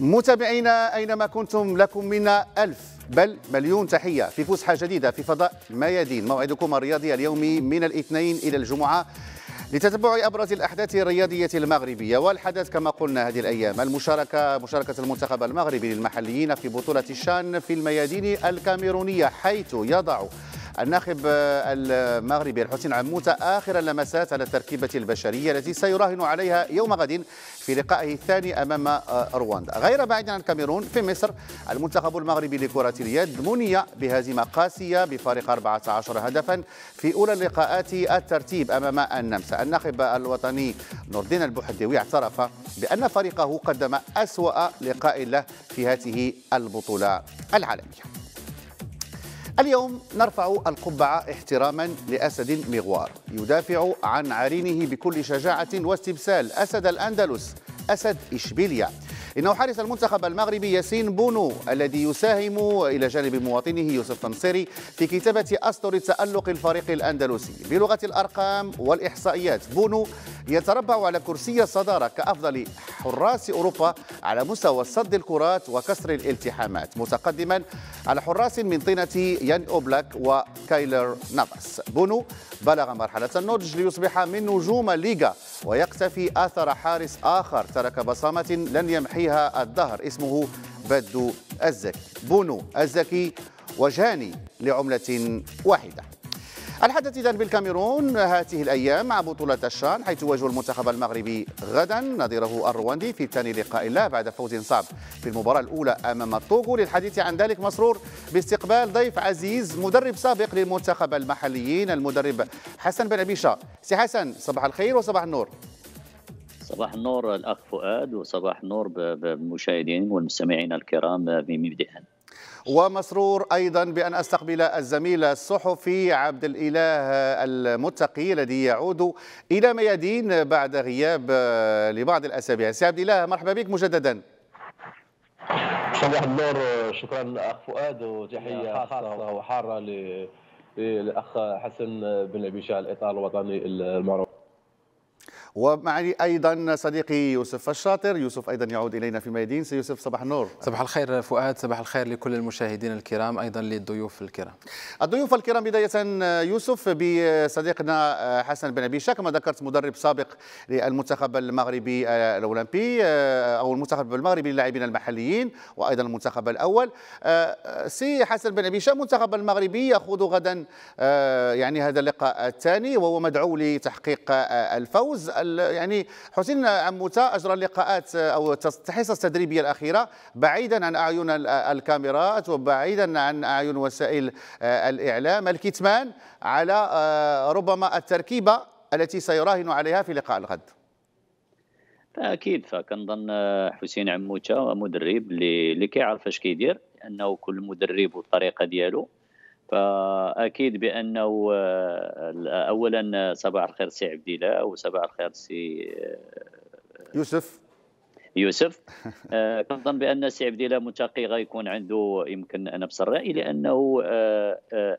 متابعينا أينما كنتم لكم منا ألف بل مليون تحية في فسحة جديدة في فضاء ميادين موعدكم الرياضي اليومي من الاثنين إلى الجمعة لتتبع أبرز الأحداث الرياضية المغربية والحدث كما قلنا هذه الأيام المشاركة مشاركة المنتخب المغربي للمحليين في بطولة الشان في الميادين الكاميرونية حيث يضع الناخب المغربي الحسين عموتة آخر اللمسات على التركيبة البشرية التي سيراهن عليها يوم غد في لقائه الثاني أمام آه، رواندا غير بعيد عن الكاميرون في مصر المنتخب المغربي لكرة اليد مني بهزيمة قاسية بفارق 14 هدفا في أولى اللقاءات الترتيب أمام النمسا الناخب الوطني نور الدين البوحديوي اعترف بأن فريقه قدم أسوأ لقاء له في هذه البطولة العالمية اليوم نرفع القبعة احتراما لأسد مغوار يدافع عن عرينه بكل شجاعة واستبسال أسد الأندلس أسد إشبيليا إنه حارس المنتخب المغربي ياسين بونو الذي يساهم إلى جانب مواطنه يوسف تنصيري في كتابة أسطر تألق الفريق الأندلسي بلغة الأرقام والإحصائيات بونو يتربع على كرسي الصدارة كأفضل حراس أوروبا على مستوى صد الكرات وكسر الالتحامات متقدما على حراس من طينة يان أوبلاك وكايلر نافاس بونو بلغ مرحلة النضج ليصبح من نجوم الليغا ويقتفي آثر حارس آخر ترك بصمة لن يمحيها الدهر اسمه بدو الزكي بونو الزكي وجهان لعملة واحدة الحدث إذن بالكاميرون هذه الأيام مع بطولة الشان حيث يواجه المنتخب المغربي غدا نظيره الرواندي في ثاني لقاء له بعد فوز صعب في المباراة الأولى أمام الطوغو للحديث عن ذلك مسرور باستقبال ضيف عزيز مدرب سابق للمنتخب المحليين المدرب حسن بن عبيشة سي حسن صباح الخير وصباح النور صباح النور الأخ فؤاد وصباح النور بمشاهدين والمستمعين الكرام بمبدئ ومسرور أيضا بأن أستقبل الزميل الصحفي عبد الإله المتقي الذي يعود إلى ميادين بعد غياب لبعض الأسابيع سي عبد الإله مرحبا بك مجددا صباح النور شكرا اخ فؤاد وتحيه خاصه وحاره للاخ حسن بن عبيشة الاطار الوطني المعروف ومعي ايضا صديقي يوسف الشاطر يوسف ايضا يعود الينا في ميادين سي يوسف صباح النور صباح الخير فؤاد صباح الخير لكل المشاهدين الكرام ايضا للضيوف الكرام الضيوف الكرام بدايه يوسف بصديقنا حسن بن ابيشه كما ذكرت مدرب سابق للمنتخب المغربي الاولمبي او المنتخب المغربي للاعبين المحليين وايضا المنتخب الاول سي حسن بن ابيشه المنتخب المغربي يخوض غدا يعني هذا اللقاء الثاني وهو مدعو لتحقيق الفوز يعني حسين موسى اجرى لقاءات او حصص تدريبيه الاخيره بعيدا عن اعين الكاميرات وبعيدا عن اعين وسائل آه، الاعلام الكتمان على آه، ربما التركيبه التي سيراهن عليها في لقاء الغد اكيد فكنظن آه، حسين عموته مدرب اللي كيعرف اش كيدير لانه كل مدرب والطريقه ديالو فاكيد بانه آه، اولا صباح الخير سي الله وصباح الخير سي آه، يوسف يوسف آه، كنظن بان سي الله متقي غيكون عنده يمكن انا بصراحه لانه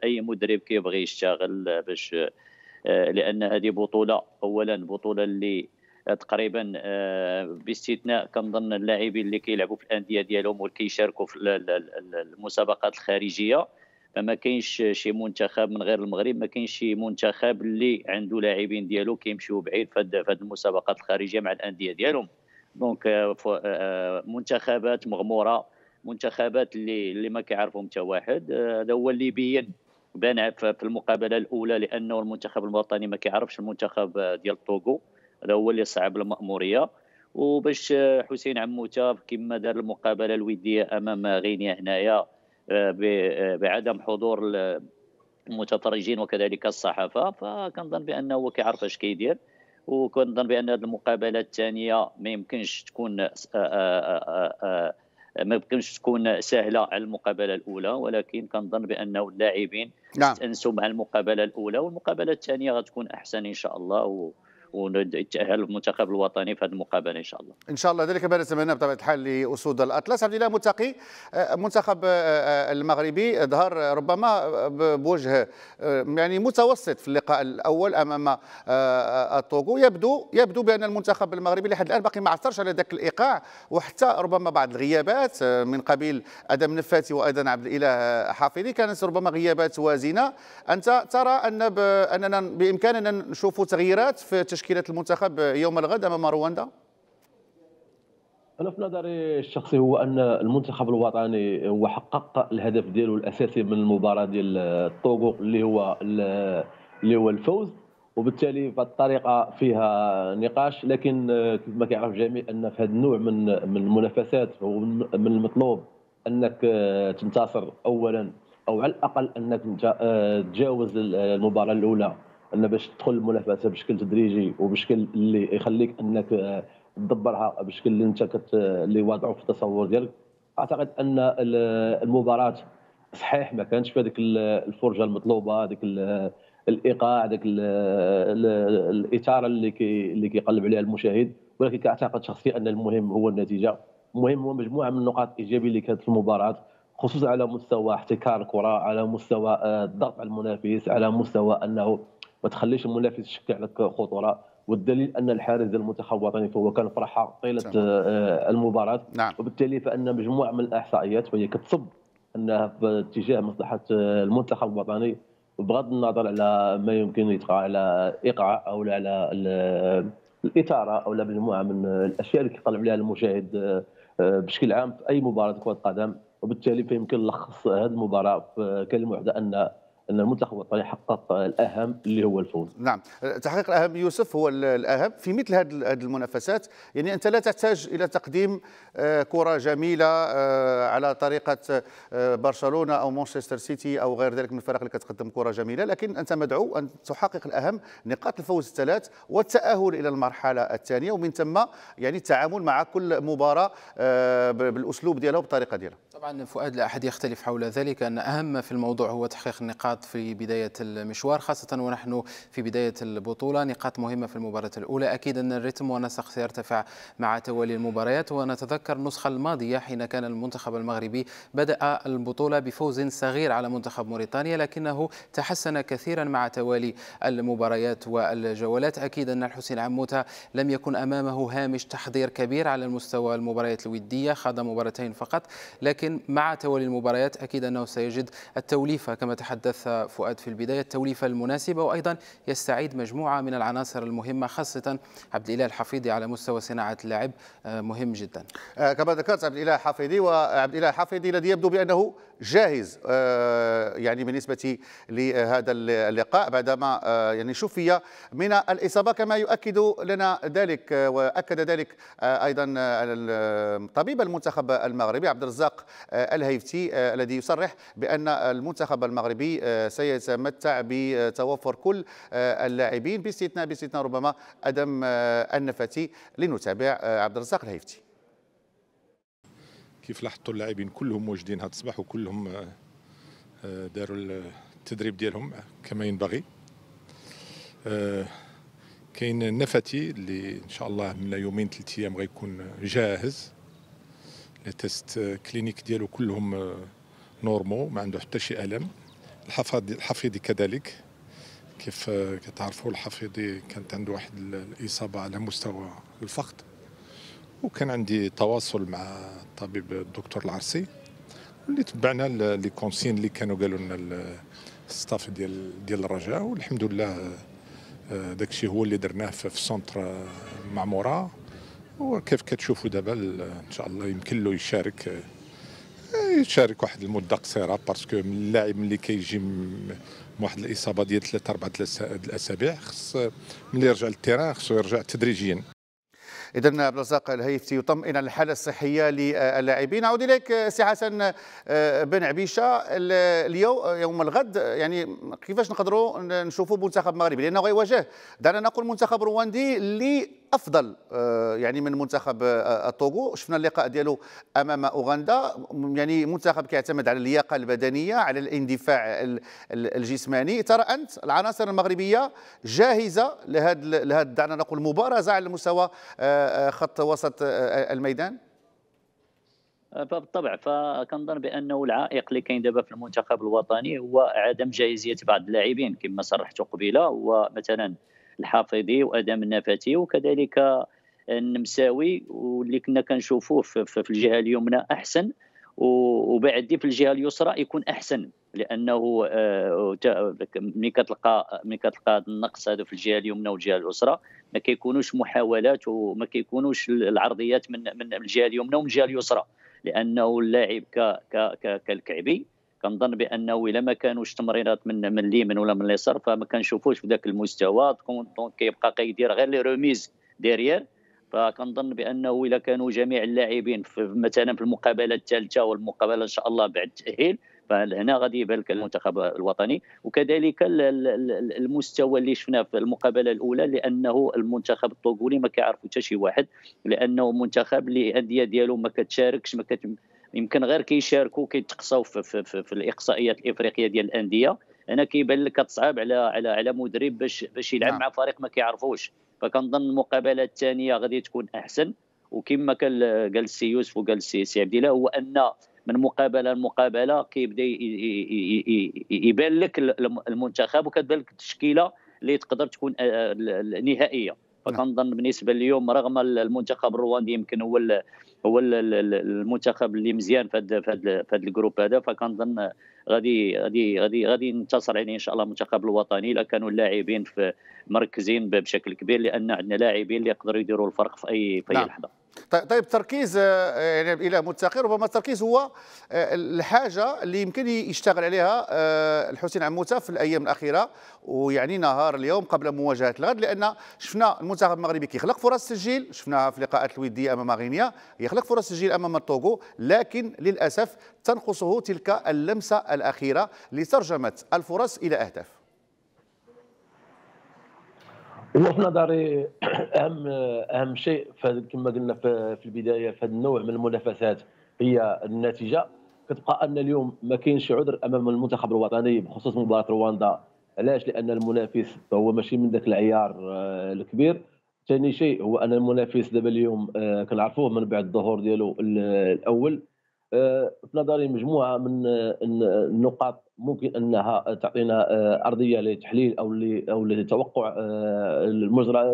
اي مدرب كيبغي يشتغل باش لان هذه بطوله اولا بطوله اللي تقريبا باستثناء كنظن اللاعبين اللي كيلعبوا في الانديه ديالهم واللي كيشاركوا في المسابقات الخارجيه فما كاينش شي منتخب من غير المغرب ما كاينش شي منتخب اللي عنده لاعبين ديالو كيمشيو بعيد في هذه المسابقات الخارجيه مع الانديه ديالهم دونك آه، آه، آه، منتخبات مغموره منتخبات اللي اللي ما كيعرفهم حتى واحد هذا هو اللي بين بان في المقابله الاولى لانه المنتخب الوطني ما كيعرفش المنتخب ديال طوغو هذا هو اللي صعب الماموريه وباش حسين عموته كما دار المقابله الوديه امام غينيا هنايا بعدم حضور المتفرجين وكذلك الصحافه فكنظن بانه هو كيعرف اش كيدير وكنظن بان هذه المقابله الثانيه ما يمكنش تكون ما يمكنش تكون سهله على المقابله الاولى ولكن كنظن بانه اللاعبين نعم. تنسوا مع المقابله الاولى والمقابله الثانيه غتكون احسن ان شاء الله و... ونتاهل المنتخب الوطني في هذه المقابله ان شاء الله ان شاء الله ذلك ما نتمناه بطبيعه الحال لاسود الاطلس عبد الله متقي المنتخب آه، آه، آه، المغربي ظهر ربما بوجه يعني متوسط في اللقاء الاول امام الطوغو يبدو يبدو بان المنتخب المغربي لحد الان باقي ما عثرش على ذاك الايقاع وحتى ربما بعض الغيابات من قبيل ادم نفاتي وايضا عبد الاله حافظي كانت ربما غيابات وازنه انت ترى ان اننا بامكاننا نشوف تغييرات في تشكيله المنتخب يوم الغد امام رواندا؟ انا في نظري الشخصي هو ان المنتخب الوطني هو حقق الهدف ديالو الاساسي من المباراه ديال الطوغو اللي هو اللي هو الفوز وبالتالي فالطريقه فيها نقاش لكن كما كيعرف الجميع ان في هذا النوع من من المنافسات هو من المطلوب انك تنتصر اولا او على الاقل انك آه، تجاوز المباراه الاولى ان باش تدخل المنافسه بشكل تدريجي وبشكل اللي يخليك انك آه، تدبرها بشكل اللي انت كت آه، اللي واضعه في التصور ديالك اعتقد ان آه، المباراه صحيح ما كانش في هذيك الفرجه المطلوبه هذيك الايقاع هذيك الاثاره اللي كي اللي كيقلب عليها المشاهد ولكن كاعتقد شخصيا ان المهم هو النتيجه المهم هو مجموعه من النقاط الايجابيه اللي كانت في المباراه خصوصا على مستوى احتكار الكره على مستوى الضغط على المنافس على مستوى انه ما تخليش المنافس يشكي عليك خطوره والدليل ان الحارس المنتخب الوطني فهو كان فرحه طيله آه، المباراه نعم. وبالتالي فان مجموعه من الاحصائيات وهي كتصب انها في اتجاه مصلحه آه، المنتخب الوطني بغض النظر على ما يمكن يتقع على ايقاع او على آه، الاثاره او على مجموعه من الاشياء اللي كيطلع عليها المشاهد بشكل عام في اي مباراه كره قدم وبالتالي فيمكن نلخص هذه المباراه في كلمه واحده ان ان المنتخب الوطني حقق الاهم اللي هو الفوز نعم تحقيق الاهم يوسف هو الاهم في مثل هذه المنافسات يعني انت لا تحتاج الى تقديم آه، كره جميله آه، على طريقه آه، برشلونه او مانشستر سيتي او غير ذلك من الفرق اللي كتقدم كره جميله لكن انت مدعو ان تحقق الاهم نقاط الفوز الثلاث والتاهل الى المرحله الثانيه ومن ثم يعني التعامل مع كل مباراه بالاسلوب ديالها وبالطريقه ديالها طبعا فؤاد لا احد يختلف حول ذلك ان اهم في الموضوع هو تحقيق النقاط نقاط في بداية المشوار خاصة ونحن في بداية البطولة نقاط مهمة في المباراة الأولى أكيد أن الريتم والنسق سيرتفع مع توالي المباريات ونتذكر النسخة الماضية حين كان المنتخب المغربي بدأ البطولة بفوز صغير على منتخب موريتانيا لكنه تحسن كثيرا مع توالي المباريات والجولات أكيد أن الحسين عموتة لم يكن أمامه هامش تحضير كبير على المستوى المباريات الودية خاض مباراتين فقط لكن مع توالي المباريات أكيد أنه سيجد التوليفة كما تحدث فؤاد في البداية التوليفة المناسبة وأيضا يستعيد مجموعة من العناصر المهمة خاصة عبد الإله الحفيظي على مستوى صناعة اللعب مهم جدا آه، كما ذكرت عبد الإله الحفيدي وعبد الإله الحفيدي الذي يبدو بأنه جاهز آه، يعني بالنسبة لهذا اللقاء بعدما آه، يعني شفي من الإصابة كما يؤكد لنا ذلك آه، وأكد ذلك أيضا طبيب المنتخب المغربي عبد الرزاق الهيفتي الذي يصرح بأن المنتخب المغربي سيتمتع بتوفر كل اللاعبين باستثناء باستثناء ربما أدم النفتي لنتابع عبد الرزاق الهيفتي كيف لاحظتوا اللاعبين كلهم موجودين هذا الصباح وكلهم آه، آه، داروا التدريب ديالهم كما ينبغي آه، كاين نفتي اللي ان شاء الله من يومين ثلاث ايام غيكون جاهز التست كلينيك ديالو كلهم نورمو ما عنده حتى شي الم الحفاضي الحفيدي كذلك كيف كتعرفوا الحفيدي كانت عنده واحد الاصابه على مستوى الفخذ وكان عندي تواصل مع الطبيب الدكتور العرسي اللي تبعنا لي كونسين اللي كانوا قالوا لنا الستاف ديال ديال الرجاء والحمد لله آه، داك الشيء هو اللي درناه في سونتر معموره وكيف كتشوفوا دابا ان شاء الله يمكن له يشارك آه، يشارك واحد المده قصيره باسكو اللاعب اللي كيجي من واحد الاصابه ديال ثلاثه اربع ثلاث الاسابيع خص ملي يرجع للتيران خصو يرجع تدريجيا اذا عبد الرزاق الهيفتي يطمئن الحاله الصحيه للاعبين نعود اليك سي حسن آه، بن عبيشه اليوم يوم الغد يعني كيفاش نقدروا نشوفوا منتخب مغربي لانه غيواجه دعنا نقول منتخب رواندي اللي افضل آه، يعني من منتخب آه، الطوغو شفنا اللقاء ديالو امام اوغندا يعني منتخب كيعتمد على اللياقه البدنيه على الاندفاع الجسماني ترى انت العناصر المغربيه جاهزه لهذا لهذا دعنا نقول مبارزه على مستوى آه، خط وسط الميدان بالطبع فكنظن بانه العائق اللي كاين دابا في المنتخب الوطني هو عدم جاهزيه بعض اللاعبين كما صرحت قبيله ومثلا الحافظي وادم النفاتي وكذلك النمساوي واللي كنا كنشوفوه في الجهه اليمنى احسن وبعد في الجهه اليسرى يكون احسن لانه آه، ملي كتلقى ملي كتلقى النقص هذا في الجهه اليمنى والجهه اليسرى ما كيكونوش محاولات وما كيكونوش العرضيات من من الجهه اليمنى ومن الجهه اليسرى لانه اللاعب كالكعبي كنظن بانه الا ما كانوش تمريرات من من اليمين ولا من اليسار فما كنشوفوش في ذاك المستوى دونك كيبقى كيدير غير لي روميز ديريير فكنظن بانه الا كانوا جميع اللاعبين مثلا في المقابله الثالثه والمقابله ان شاء الله بعد التاهيل فهنا غادي يبان لك المنتخب الوطني وكذلك المستوى اللي شفناه في المقابله الاولى لانه المنتخب الطوغولي ما كيعرفو حتى شي واحد لانه منتخب اللي الانديه ديالو ما كتشاركش ما, كت... يمكن غير كيشاركوا كيتقصاو في, في, في, في الاقصائيات الافريقيه ديال الانديه هنا كيبان لك كتصعب على على على مدرب باش باش يلعب نعم. مع فريق ما كيعرفوش فكنظن المقابله الثانيه غادي تكون احسن وكما قال قال السي يوسف وقال السي سي عبد الله هو ان من مقابله لمقابله كيبدا يبان لك المنتخب وكتبان لك التشكيله اللي تقدر تكون آه، آه، نهائيه نعم. فكنظن بالنسبه لليوم رغم المنتخب الرواندي يمكن هو هو المنتخب اللي مزيان في هذا في هذا الجروب هذا فكنظن غادي غادي غادي غادي ينتصر عليه يعني ان شاء الله المنتخب الوطني الا كانوا اللاعبين مركزين بشكل كبير لان عندنا لاعبين اللي يقدروا يديروا الفرق في اي في اي نعم. لحظه طيب تركيز آه، يعني الى متقي ربما التركيز هو آه، الحاجه اللي يمكن يشتغل عليها آه، الحسين عموته في الايام الاخيره ويعني نهار اليوم قبل مواجهه الغد لان شفنا المنتخب المغربي كيخلق فرص تسجيل شفناها في اللقاءات الوديه امام غينيا يخلق فرص تسجيل امام الطوغو لكن للاسف تنقصه تلك اللمسه الاخيره لترجمه الفرص الى اهداف وفي نظري اهم اهم شيء كما قلنا في البدايه في هذا النوع من المنافسات هي النتيجه كتبقى ان اليوم ما كاينش عذر امام المنتخب الوطني بخصوص مباراه رواندا علاش لان المنافس هو ماشي من ذاك العيار آه، الكبير ثاني شيء هو ان المنافس دابا اليوم آه، كنعرفوه من بعد الظهور ديالو الاول آه، في نظري مجموعه من آه، آه، النقاط ممكن انها تعطينا ارضيه لتحليل او او لتوقع المجرى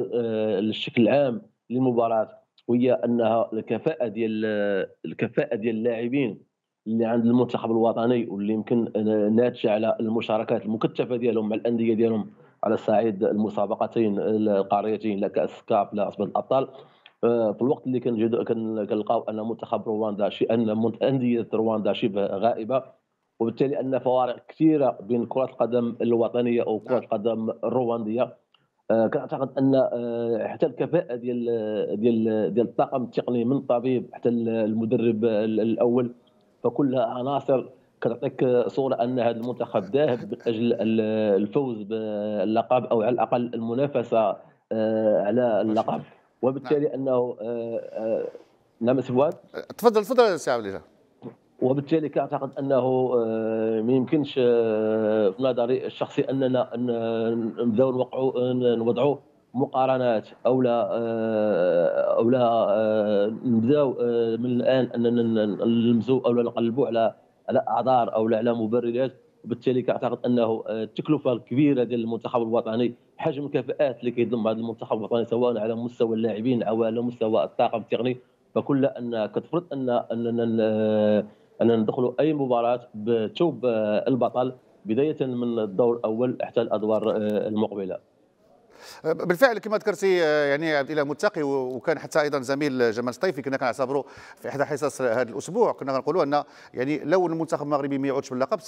للشكل العام للمباراه وهي انها الكفاءه ديال الكفاءه ديال اللاعبين اللي عند المنتخب الوطني واللي يمكن ناتجه على المشاركات المكثفه ديالهم مع الانديه ديالهم على صعيد المسابقتين القاريتين لا كاس كاب لا الابطال في الوقت اللي كنلقاو ان منتخب رواندا ان انديه رواندا شبه غائبه وبالتالي ان فوارق كثيره بين كره القدم الوطنيه او كره نعم. القدم الروانديه آه، كنعتقد ان آه، حتى الكفاءه ديال آه، ديال ديال الطاقم التقني من الطبيب حتى المدرب الاول فكلها عناصر كتعطيك صوره ان هذا المنتخب ذاهب من اجل الفوز باللقب او على الاقل المنافسه على اللقب وبالتالي نعم. انه آه، آه، نعم فؤاد تفضل تفضل سي عبد وبالتالي كاعتقد انه آه، ما يمكنش في نظري الشخصي اننا نبداو نوقعوا نوضعوا مقارنات او لا او لا نبداو من الان اننا نلمزوا او نقلبوا على على اعذار او على مبررات وبالتالي كاعتقد انه آه، التكلفه الكبيره ديال المنتخب الوطني حجم الكفاءات اللي كيضم هذا المنتخب الوطني سواء على مستوى اللاعبين او على مستوى الطاقم التقني فكل ان كتفرض ان اننا اننا ندخلوا اي مباراه بثوب آه، البطل بدايه من الدور الاول حتى الادوار آه، المقبله بالفعل كما ذكرتي يعني عبد الاله متقي وكان حتى ايضا زميل جمال سطيفي كنا كنعتبروا في احدى حصص هذا الاسبوع كنا كنقولوا ان يعني لو المنتخب المغربي ما يعودش باللقب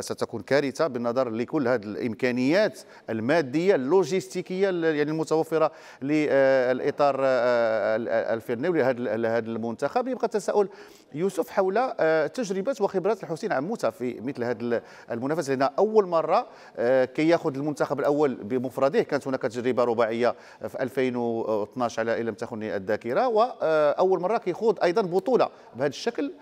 ستكون كارثه بالنظر لكل هذه الامكانيات الماديه اللوجستيكيه يعني المتوفره للاطار آه، الفني لهذا المنتخب يبقى التساؤل يوسف حول آه، تجربة وخبرات الحسين عموتة في مثل هذا المنافس لأن أول مرة آه، كي يأخذ المنتخب الأول بمفرده كانت هناك تجربة رباعية في 2012 على إن لم تخني الذاكرة وأول آه، مرة كيخوض أيضا بطولة بهذا الشكل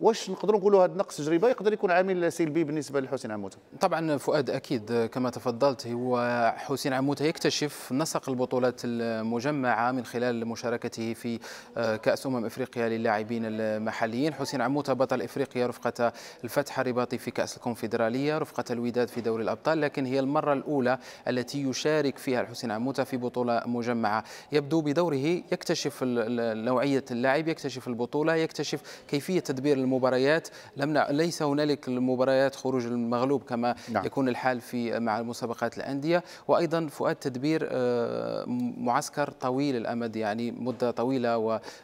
واش نقدروا نقولوا هذا النقص تجربه يقدر يكون عامل سلبي بالنسبه لحسين عموته طبعا فؤاد اكيد كما تفضلت هو حسين عموته يكتشف نسق البطولات المجمعه من خلال مشاركته في آه، كاس امم افريقيا للاعبين المحليين حسين عموته بطل افريقيا رفقه الفتح الرباطي في كاس الكونفدراليه رفقه الوداد في دوري الابطال لكن هي المره الاولى التي يشارك فيها حسين عموته في بطوله مجمعه يبدو بدوره يكتشف نوعيه اللاعب يكتشف البطوله يكتشف كيفيه تدبير المباريات لم ليس هنالك المباريات خروج المغلوب كما نعم. يكون الحال في مع مسابقات الانديه وايضا فؤاد تدبير آه، معسكر طويل الامد يعني مده طويله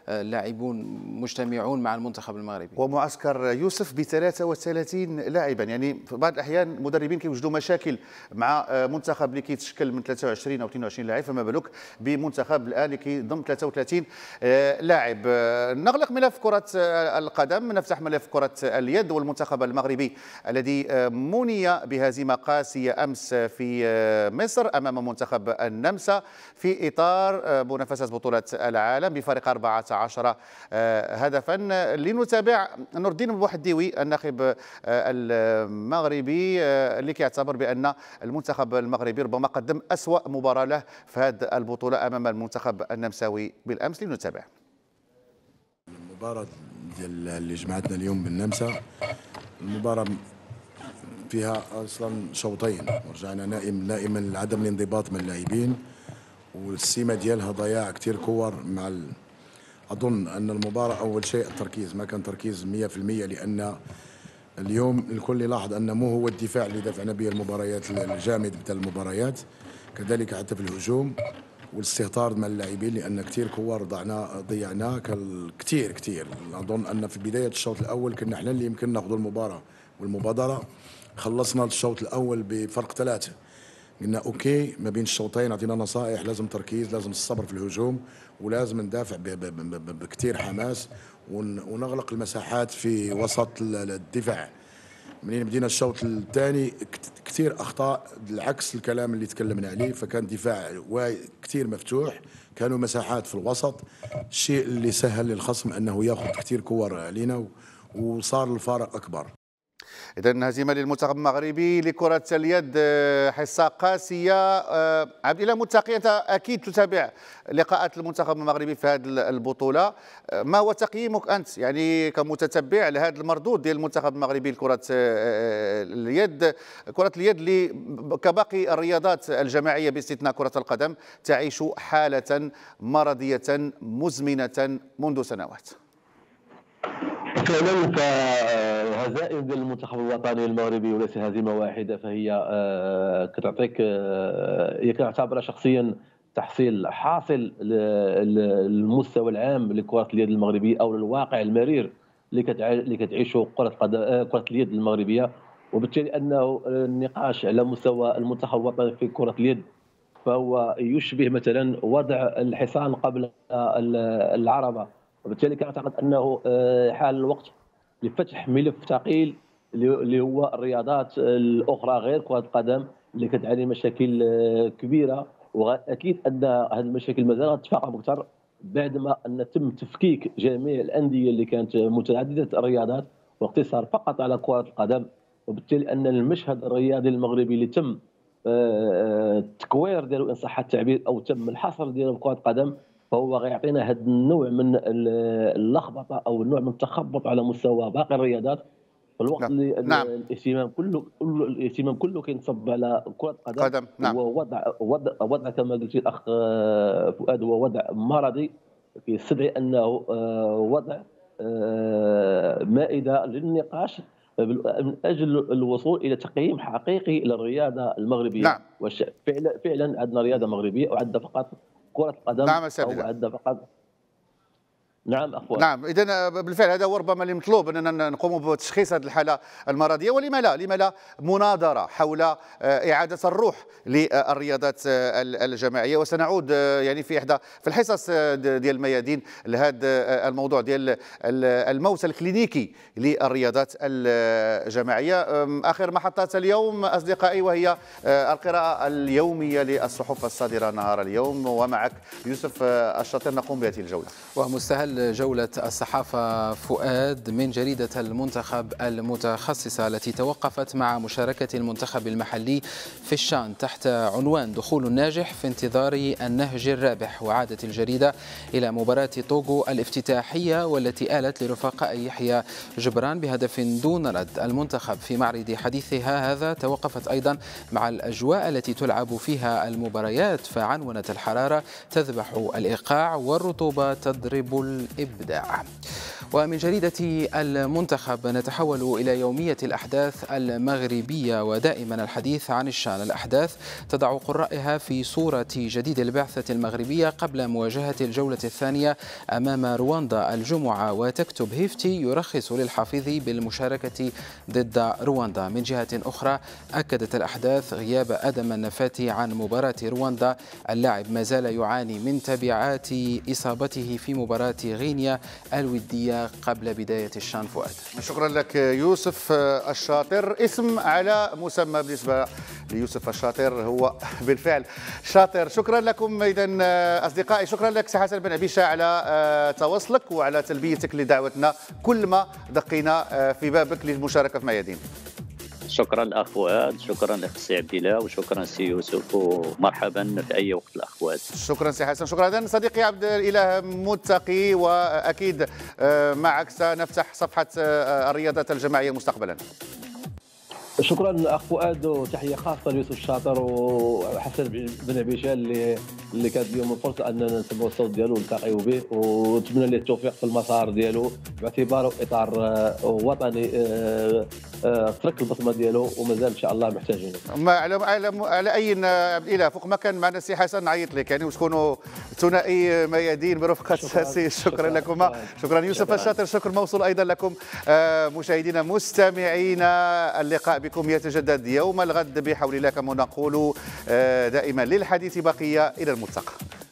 ولاعبون مجتمعون مع المنتخب المغربي ومعسكر يوسف ب 33 لاعبا يعني في بعض الاحيان مدربين كيوجدوا مشاكل مع آه، منتخب اللي كيتشكل من 23 او 22 لاعب فما بالك بمنتخب الان اللي كيضم 33 آه، لاعب نغلق ملف كره القدم نفتح تحمل ملف كرة اليد والمنتخب المغربي الذي آه، مني بهزيمة قاسية أمس في آه، مصر أمام منتخب النمسا في إطار آه، منافسة بطولة العالم بفارق 14 هدفا لنتابع نور الدين بوحديوي الناخب المغربي اللي كيعتبر بأن المنتخب المغربي ربما قدم أسوأ مباراة له في هذه البطولة أمام المنتخب النمساوي بالأمس لنتابع المباراة ديال اللي جمعتنا اليوم بالنمسا المباراة فيها اصلا شوطين ورجعنا نائم نائما عدم الانضباط من اللاعبين والسمه ديالها ضياع كثير كور مع ال... اظن ان المباراه اول شيء التركيز ما كان تركيز 100% لان اليوم الكل يلاحظ ان مو هو الدفاع اللي دفعنا به المباريات الجامد بتاع المباريات كذلك حتى في الهجوم والاستهتار من اللاعبين لان كثير كور ضعناه ضيعناه كثير كثير اظن ان في بدايه الشوط الاول كنا احنا اللي يمكن ناخذ المباراه والمبادره خلصنا الشوط الاول بفرق ثلاثه قلنا اوكي ما بين الشوطين عطينا نصائح لازم تركيز لازم الصبر في الهجوم ولازم ندافع بكثير حماس ونغلق المساحات في وسط الدفاع منين بدينا الشوط الثاني كثير اخطاء بالعكس الكلام اللي تكلمنا عليه فكان دفاع كثير مفتوح كانوا مساحات في الوسط الشيء اللي سهل للخصم انه ياخذ كثير كور علينا وصار الفارق اكبر اذا هزيمه للمنتخب المغربي لكره اليد آه، حصه قاسيه آه، عبد الاله متقي انت اكيد تتابع لقاءات المنتخب المغربي في هذه البطوله آه، ما هو تقييمك انت يعني كمتتبع لهذا المردود ديال المنتخب المغربي لكره اليد كره اليد اللي كباقي الرياضات الجماعيه باستثناء كره القدم تعيش حاله مرضيه مزمنه منذ سنوات فعلا آه، فهزائم المنتخب الوطني المغربي وليس هزيمه واحده فهي آه، كتعطيك آه، هي كنعتبرها شخصيا تحصيل حاصل للمستوى العام لكره اليد المغربيه او للواقع المرير اللي كتعيشه كره قدم كره اليد المغربيه وبالتالي انه النقاش على مستوى المنتخب الوطني في كره اليد فهو يشبه مثلا وضع الحصان قبل العربه وبالتالي كنعتقد انه آه، حان الوقت لفتح ملف ثقيل اللي هو الرياضات الاخرى غير كره القدم اللي كتعاني مشاكل آه، كبيره واكيد ان هذه المشاكل مازال غتتفاقم اكثر بعد ما ان تم تفكيك جميع الانديه اللي كانت متعدده الرياضات واقتصار فقط على كره القدم وبالتالي ان المشهد الرياضي المغربي اللي تم التكوير آه، ديالو ان صح التعبير او تم الحصر ديالو بكره القدم فهو غيعطينا هذا النوع من اللخبطه او النوع من التخبط على مستوى باقي الرياضات في الوقت نعم. اللي نعم. الاهتمام كله الاهتمام كله كينصب على كره القدم قدم نعم. ووضع وضع وضع كما قلت الاخ آه، فؤاد هو وضع مرضي يستدعي انه آه، وضع آه، مائده للنقاش من اجل الوصول الى تقييم حقيقي للرياضه المغربيه نعم. فعلا فعلا عندنا رياضه مغربيه وعندنا فقط كره القدم نعم سبيل. او فقط نعم اخوان نعم اذا آه، بالفعل هذا هو ربما اللي مطلوب اننا نقوم بتشخيص هذه الحاله المرضيه ولما لا لما لا مناظره حول آه، اعاده الروح للرياضات آه، الجماعيه وسنعود يعني في احدى في الحصص ديال الميادين لهذا الموضوع ديال الموت الكلينيكي للرياضات الجماعيه اخر محطات اليوم اصدقائي وهي القراءه اليوميه للصحف الصادره نهار اليوم ومعك يوسف الشاطر نقوم بهذه الجوله ومستهل نواصل جولة الصحافة فؤاد من جريدة المنتخب المتخصصة التي توقفت مع مشاركة المنتخب المحلي في الشان تحت عنوان دخول ناجح في انتظار النهج الرابح وعادت الجريدة إلى مباراة طوغو الافتتاحية والتي آلت لرفقاء يحيى جبران بهدف دون رد المنتخب في معرض حديثها هذا توقفت أيضا مع الأجواء التي تلعب فيها المباريات فعنونة الحرارة تذبح الإيقاع والرطوبة تضرب الابداع. ومن جريدة المنتخب نتحول إلى يومية الأحداث المغربية ودائما الحديث عن الشان الأحداث تضع قرائها في صورة جديد البعثة المغربية قبل مواجهة الجولة الثانية أمام رواندا الجمعة وتكتب هيفتي يرخص للحفيظ بالمشاركة ضد رواندا من جهة أخرى أكدت الأحداث غياب أدم النفاتي عن مباراة رواندا اللاعب ما زال يعاني من تبعات إصابته في مباراة غينيا الودية قبل بداية الشان فؤاد شكرا لك يوسف الشاطر اسم على مسمى بالنسبة ليوسف الشاطر هو بالفعل شاطر شكرا لكم إذا أصدقائي شكرا لك سي حسن بن عبيشة على آه، تواصلك وعلى تلبيتك لدعوتنا كل ما دقينا آه، في بابك للمشاركة في ميادين شكرا الاخ فؤاد شكرا الاخ سي عبد الله وشكرا سي يوسف ومرحبا في اي وقت الاخوات شكرا سي حسن شكرا صديقي عبد الاله متقي واكيد آه، معك سنفتح صفحه آه، الرياضات الجماعيه مستقبلا شكرا اخ فؤاد وتحيه خاصه ليوسف الشاطر وحسن بن عبيشه اللي اللي كانت اليوم الفرصه اننا نسمعوا الصوت ديالو ونلتقيوا به ونتمنى له التوفيق في المسار ديالو باعتباره اطار آه، وطني آه، آه، ترك البصمه ديالو ومازال ان شاء الله محتاجينه. ما على على على اي الى فوق ما كان معنا السي حسن نعيط لك يعني وتكونوا ثنائي ميادين برفقه السي شكرا, شكرا لكم شكرا يوسف الشاطر شكرا موصول ايضا لكم مشاهدينا مستمعينا اللقاء بكم يتجدد يوم الغد بحول الله كما نقول آه، دائما للحديث بقية إلى الملتقى